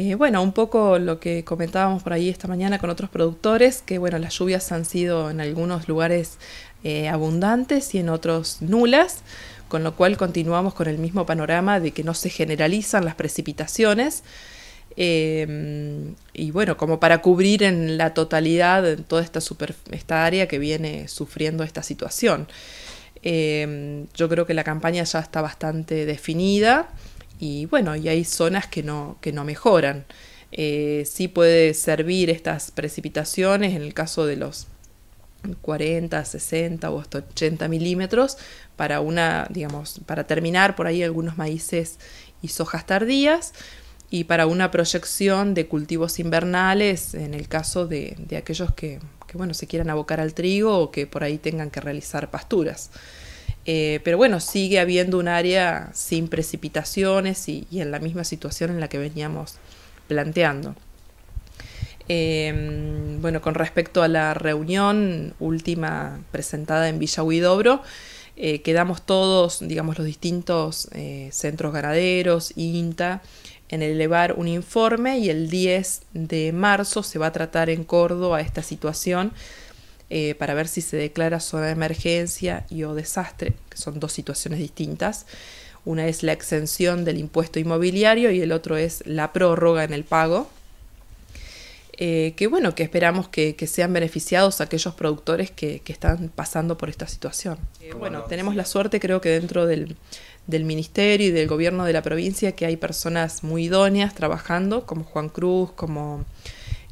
Eh, bueno, un poco lo que comentábamos por ahí esta mañana con otros productores, que bueno, las lluvias han sido en algunos lugares eh, abundantes y en otros nulas, con lo cual continuamos con el mismo panorama de que no se generalizan las precipitaciones. Em, y bueno, como para cubrir en la totalidad toda esta, esta área que viene sufriendo esta situación. Em, yo creo que la campaña ya está bastante definida y bueno, y hay zonas que no, que no mejoran. Eh, sí puede servir estas precipitaciones en el caso de los 40, 60 o hasta 80 milímetros para una, digamos, para terminar por ahí algunos maíces y sojas tardías y para una proyección de cultivos invernales en el caso de, de aquellos que, que, bueno, se quieran abocar al trigo o que por ahí tengan que realizar pasturas. Eh, pero bueno, sigue habiendo un área sin precipitaciones y, en la misma situación en la que veníamos planteando. Eh, bueno, con respecto a la reunión última presentada en Villa Huidobro, eh, quedamos todos, digamos, los distintos centros ganaderos, INTA, en elevar un informe y el 10 de marzo se va a tratar en Córdoba esta situación eh, para ver si se declara zona de emergencia y o desastre, que son dos situaciones distintas. Una es la exención del impuesto inmobiliario y el otro es la prórroga en el pago. Eh, que bueno, que esperamos que, sean beneficiados aquellos productores que, están pasando por esta situación. Eh, bueno, tenemos la suerte creo que dentro del, ministerio y del gobierno de la provincia que hay personas muy idóneas trabajando, como Juan Cruz, como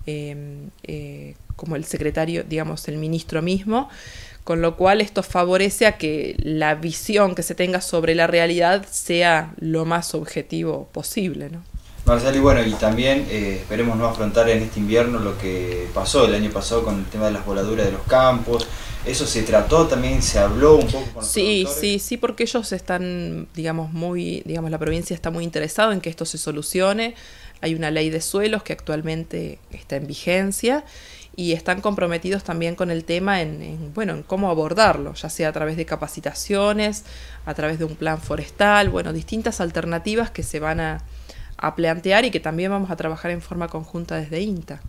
Em, eh, como el secretario, digamos, el ministro mismo, con lo cual esto favorece a que la visión que se tenga sobre la realidad sea lo más objetivo posible. ¿no? Marcelo, y bueno, y también eh, esperemos no afrontar en este invierno lo que pasó el año pasado con el tema de las voladuras de los campos. ¿Eso se trató también? ¿Se habló un poco con Sí, sí, sí, porque ellos están, digamos, muy, digamos, la provincia está muy interesada en que esto se solucione. Hay una ley de suelos que actualmente está en vigencia y están comprometidos también con el tema en, en, bueno, en cómo abordarlo, ya sea a través de capacitaciones, a través de un plan forestal, bueno, distintas alternativas que se van a, a plantear y que también vamos a trabajar en forma conjunta desde INTA.